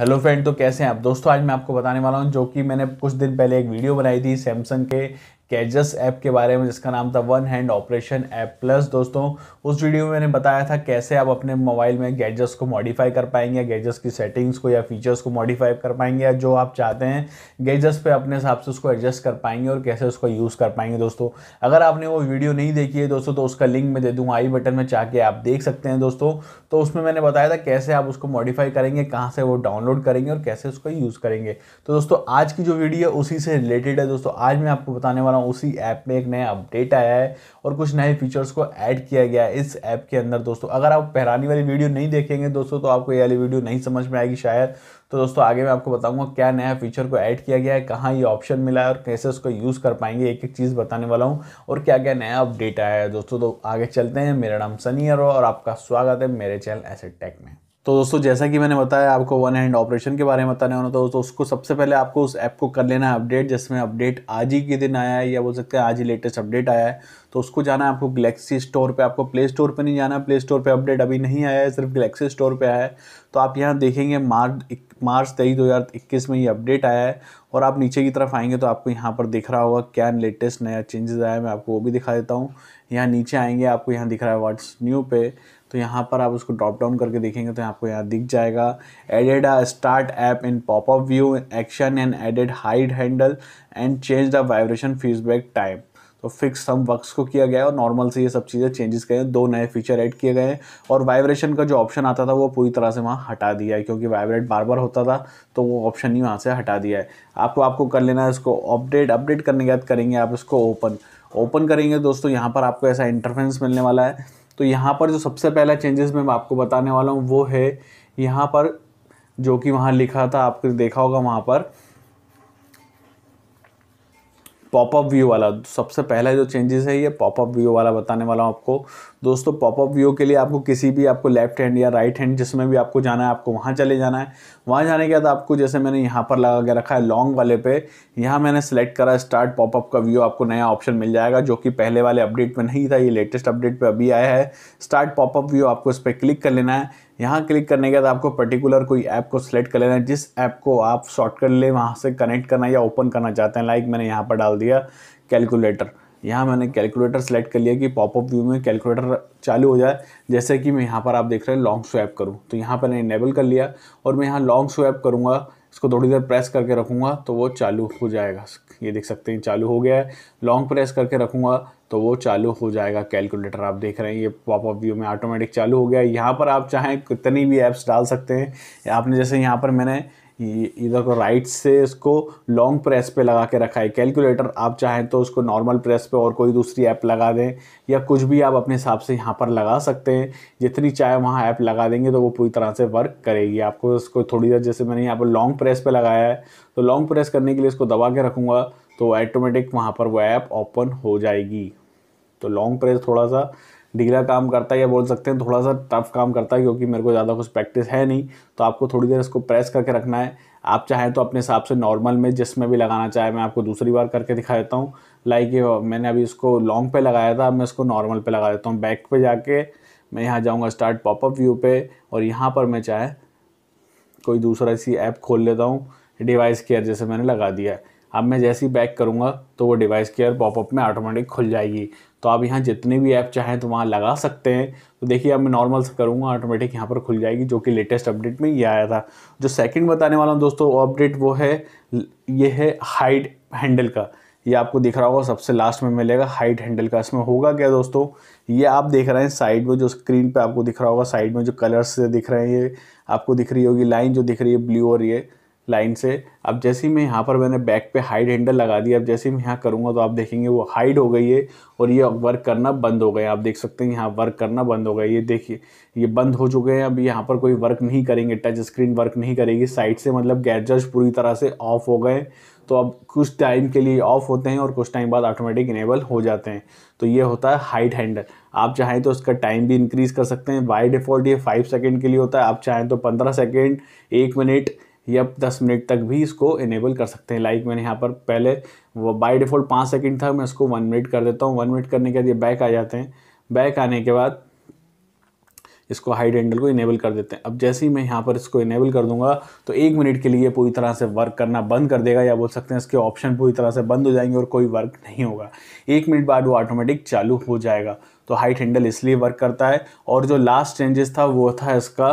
hello friend तो कैसे हैं आप दोस्तों आज मैं आपको बताने वाला हूं जो कि मैंने कुछ दिन पहले एक वीडियो बनाई थी सैमसंग के कैजस ऐप के बारे में जिसका नाम था one hand operation app plus दोस्तों उस वीडियो में मैंने बताया था कैसे आप अपने मोबाइल में गैजेट्स को मॉडिफाई कर पाएंगे गैजेट्स की सेटिंग्स को या फीचर्स को मॉडिफाई कर पाएंगे या जो आप चाहते हैं गैजेट्स पे अपने हिसाब से उसको एडजस्ट कर पाएंगे और कैसे उसको यूज़ कर पाएंगे दोस्तों अगर आपने वो वीडियो नहीं देखी है दोस्तों तो उसका लिंक मैं दे दूँगा आई बटन में चाह के आप देख सकते हैं दोस्तों तो उसमें मैंने बताया था कैसे आप उसको मॉडिफाई करेंगे कहाँ से वो डाउनलोड करेंगे और कैसे उसको यूज़ करेंगे तो दोस्तों आज की जो वीडियो है उसी से रिलेटेड है दोस्तों आज मैं आपको बताने वाला उसी ऐप में एक नया अपडेट आया है और कुछ नए फीचर्स को ऐड किया गया है इस ऐप के अंदर दोस्तों अगर आप पहरानी वाली वीडियो नहीं देखेंगे दोस्तों तो आपको ये वाली वीडियो नहीं समझ में आएगी शायद तो दोस्तों आगे मैं आपको बताऊंगा क्या नया फीचर को ऐड किया गया है कहाँ ये ऑप्शन मिला है और कैसे उसको यूज़ कर पाएंगे एक एक चीज़ बताने वाला हूँ और क्या क्या नया अपडेट आया है दोस्तों तो आगे चलते हैं मेरा नाम सनी और आपका स्वागत है मेरे चैनल एसेट टेक में तो दोस्तों जैसा कि मैंने बताया आपको वन हैंड ऑपरेशन के बारे में बताने होना तो दोस्तों उसको सबसे पहले आपको उस ऐप को कर लेना है अपडेट जिसमें अपडेट आज ही के दिन आया है या बोल सकते हैं आज ही लेटेस्ट अपडेट आया है तो उसको जाना है आपको गलेक्सी स्टोर पे आपको प्ले स्टोर पे नहीं जाना प्ले स्टोर पर अपडेट अभी नहीं आया है सिर्फ गलेक्सी स्टोर पर आया है तो आप यहाँ देखेंगे मार्च मार्च तेईस दो हज़ार इक्कीस में ये अपडेट आया है और आप नीचे की तरफ आएंगे तो आपको यहाँ पर दिख रहा होगा क्या लेटेस्ट नया चेंजेस आया है मैं आपको वो भी दिखा देता हूँ यहाँ नीचे आएंगे आपको यहाँ दिख रहा है व्हाट्स न्यू पे तो यहाँ पर आप उसको ड्रॉप डाउन करके देखेंगे तो आपको यहाँ दिख जाएगा added a start app in popup view action and added hide handle and change the vibration feedback time तो फिक्स सम वक्स को किया गया है और नॉर्मल से ये सब चीज़ें चेंजेस किए हैं दो नए फीचर ऐड किए गए हैं और वाइब्रेशन का जो ऑप्शन आता था वो पूरी तरह से वहाँ हटा दिया है क्योंकि वाइब्रेट बार बार होता था तो वो ऑप्शन ही वहाँ से हटा दिया है आपको आपको कर लेना है इसको अपडेट अपडेट करने के बाद करेंगे आप इसको ओपन ओपन करेंगे दोस्तों यहाँ पर आपको ऐसा इंटरफेंस मिलने वाला है तो यहाँ पर जो सबसे पहला चेंजेस मैं आपको बताने वाला हूँ वो है यहाँ पर जो कि वहाँ लिखा था आपने देखा होगा वहाँ पर पॉपअप व्यू वाला सबसे पहला जो चेंजेस है ये पॉपअप व्यू वाला बताने वाला हूँ आपको दोस्तों पॉपअप व्यू के लिए आपको किसी भी आपको लेफ्ट हैंड या राइट हैंड जिसमें भी आपको जाना है आपको वहाँ चले जाना है वहाँ जाने के बाद आपको जैसे मैंने यहाँ पर लगा के रखा है लॉन्ग वाले पे यहाँ मैंने सेलेक्ट करा स्टार्ट पॉपअप का व्यू आपको नया ऑप्शन मिल जाएगा जो कि पहले वाले अपडेट में नहीं था ये लेटेस्ट अपडेट पर अभी आया है स्टार्ट पॉपअप व्यू आपको इस पर क्लिक कर लेना है यहाँ क्लिक करने के बाद आपको पर्टिकुलर कोई ऐप को सिलेक्ट कर लेना है जिस ऐप को आप शॉर्टकट ले वहाँ से कनेक्ट करना या ओपन करना चाहते हैं लाइक मैंने यहाँ पर डाल दिया कैलकुलेटर यहाँ मैंने कैलकुलेटर सेलेक्ट कर लिया कि पॉपअप व्यू में कैलकुलेटर चालू हो जाए जैसे कि मैं यहाँ पर आप देख रहे हैं लॉन्ग स्वैप करूँ तो यहाँ पर इनेबल कर लिया और मैं यहाँ लॉन्ग स्वैप करूँगा इसको थोड़ी देर प्रेस करके रखूँगा तो वो चालू हो जाएगा ये देख सकते हैं चालू हो गया है लॉन्ग प्रेस करके रखूँगा तो वो चालू हो जाएगा कैलकुलेटर आप देख रहे हैं ये पॉपअप व्यू में ऑटोमेटिक चालू हो गया है यहाँ पर आप चाहें कितनी भी ऐप्स डाल सकते हैं आपने जैसे यहाँ पर मैंने इधर को राइट से इसको लॉन्ग प्रेस पे लगा के रखा है कैलकुलेटर आप चाहें तो उसको नॉर्मल प्रेस पे और कोई दूसरी ऐप लगा दें या कुछ भी आप अपने हिसाब से यहाँ पर लगा सकते हैं जितनी चाहे वहाँ ऐप लगा देंगे तो वो पूरी तरह से वर्क करेगी आपको इसको थोड़ी देर जैसे मैंने यहाँ पर लॉन्ग प्रेस पर लगाया है तो लॉन्ग प्रेस करने के लिए इसको दबा के रखूँगा तो ऑटोमेटिक वहाँ पर वो ऐप ओपन हो जाएगी तो लॉन्ग प्रेस थोड़ा सा ढीला काम करता है या बोल सकते हैं थोड़ा सा टफ काम करता है क्योंकि मेरे को ज़्यादा कुछ प्रैक्टिस है नहीं तो आपको थोड़ी देर इसको प्रेस करके रखना है आप चाहें तो अपने हिसाब से नॉर्मल में जिसमें भी लगाना चाहे मैं आपको दूसरी बार करके दिखा देता हूँ लाइक मैंने अभी इसको लॉन्ग पे लगाया था मैं इसको नॉर्मल पे लगा देता हूँ बैक पे जाके मैं यहाँ जाऊँगा स्टार्ट पॉपअप व्यू पे और यहाँ पर मैं चाहे कोई दूसरा ऐसी ऐप खोल लेता हूँ डिवाइस केयर जैसे मैंने लगा दिया है अब मैं जैसे ही बैक करूँगा तो वो डिवाइस केयर पॉपअप में ऑटोमेटिक खुल जाएगी तो आप यहाँ जितने भी ऐप चाहें तो वहाँ लगा सकते हैं तो देखिए अब मैं नॉर्मल से करूँगा ऑटोमेटिक यहाँ पर खुल जाएगी जो कि लेटेस्ट अपडेट में ये आया था जो सेकंड बताने वाला हूँ दोस्तों वो अपडेट वो है ये है हाइड हैंडल का ये आपको दिख रहा होगा सबसे लास्ट में मिलेगा हाइट हैंडल का इसमें होगा क्या दोस्तों ये आप देख रहे हैं साइड में जो स्क्रीन पे आपको दिख रहा होगा साइड में जो कलर्स दिख रहे हैं ये आपको दिख रही होगी लाइन जो दिख रही है ब्लू और ये लाइन से अब जैसे ही मैं यहाँ पर मैंने बैक पे हाइड हैंडल लगा दिया अब जैसे ही मैं यहाँ करूँगा तो आप देखेंगे वो हाइड हो गई है और ये वर्क करना बंद हो गया आप देख सकते हैं यहाँ वर्क करना बंद हो गया ये देखिए ये बंद हो चुके हैं अब यहाँ पर कोई वर्क नहीं करेंगे टच स्क्रीन वर्क नहीं करेगी साइड से मतलब गैजर्स पूरी तरह से ऑफ हो गए तो अब कुछ टाइम के लिए ऑफ होते हैं और कुछ टाइम बाद ऑटोमेटिक इनेबल हो जाते हैं तो ये होता है हाइट हैंडल आप चाहें तो इसका टाइम भी इंक्रीज़ कर सकते हैं बाई डिफ़ॉल्ट ये फाइव सेकेंड के लिए होता है आप चाहें तो पंद्रह सेकेंड एक मिनट ये आप मिनट तक भी इसको इनेबल कर सकते हैं लाइक मैंने यहाँ पर पहले वो बाई डिफ़ॉल्ट पाँच सेकंड था मैं इसको वन मिनट कर देता हूँ वन मिनट करने के बाद ये बैक आ जाते हैं बैक आने के बाद इसको हाइड एंडल को इनेबल कर देते हैं अब जैसे ही मैं यहाँ पर इसको इनेबल कर दूंगा तो एक मिनट के लिए पूरी तरह से वर्क करना बंद कर देगा या बोल सकते हैं इसके ऑप्शन पूरी तरह से बंद हो जाएंगे और कोई वर्क नहीं होगा एक मिनट बाद वो ऑटोमेटिक चालू हो जाएगा तो हाइट हैंडल इसलिए वर्क करता है और जो लास्ट चेंजेस था वो था इसका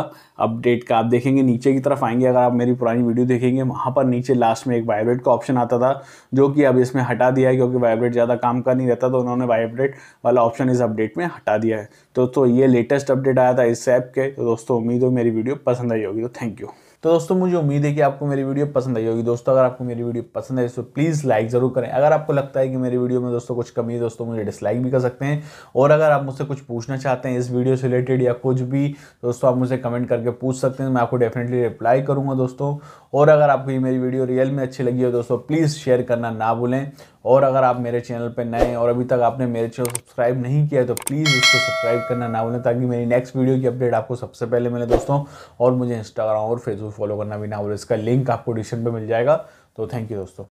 अपडेट का आप देखेंगे नीचे की तरफ आएंगे अगर आप मेरी पुरानी वीडियो देखेंगे वहाँ पर नीचे लास्ट में एक वाइब्रेट का ऑप्शन आता था जो कि अब इसमें हटा दिया है क्योंकि वाइब्रेट ज़्यादा काम का नहीं रहता तो उन्होंने वाइब्रेट वाला ऑप्शन इस अपडेट में हटा दिया है तो, तो ये लेटेस्ट अपडेट आया था इस ऐप के तो दोस्तों उम्मीद हो मेरी वीडियो पसंद आई होगी तो थैंक यू तो दोस्तों मुझे उम्मीद है कि आपको मेरी वीडियो पसंद आई होगी दोस्तों अगर आपको मेरी वीडियो पसंद आई तो प्लीज़ लाइक ज़रूर करें अगर आपको लगता है कि मेरी वीडियो में दोस्तों कुछ कमी है दोस्तों मुझे डिसलाइक भी कर सकते हैं और अगर आप मुझसे कुछ पूछना चाहते हैं इस वीडियो से रिलेटेड या कुछ भी दोस्तों आप मुझे कमेंट करके पूछ सकते हैं मैं आपको डेफिनेटली रिप्लाई करूँगा दोस्तों और अगर आपको ये मेरी वीडियो रियल में अच्छी लगी हो दोस्तों प्लीज़ शेयर करना ना भूलें और अगर आप मेरे चैनल पर नए और अभी तक आपने मेरे चैनल सब्सक्राइब नहीं किया है तो प्लीज़ उसको सब्सक्राइब करना ना भूलें ताकि मेरी नेक्स्ट वीडियो की अपडेट आपको सबसे पहले मिले दोस्तों और मुझे इंस्टाग्राम और फेसबुक फॉलो करना भी ना भूलें इसका लिंक आपको डिस्क्रिप्शन पर मिल जाएगा तो थैंक यू दोस्तों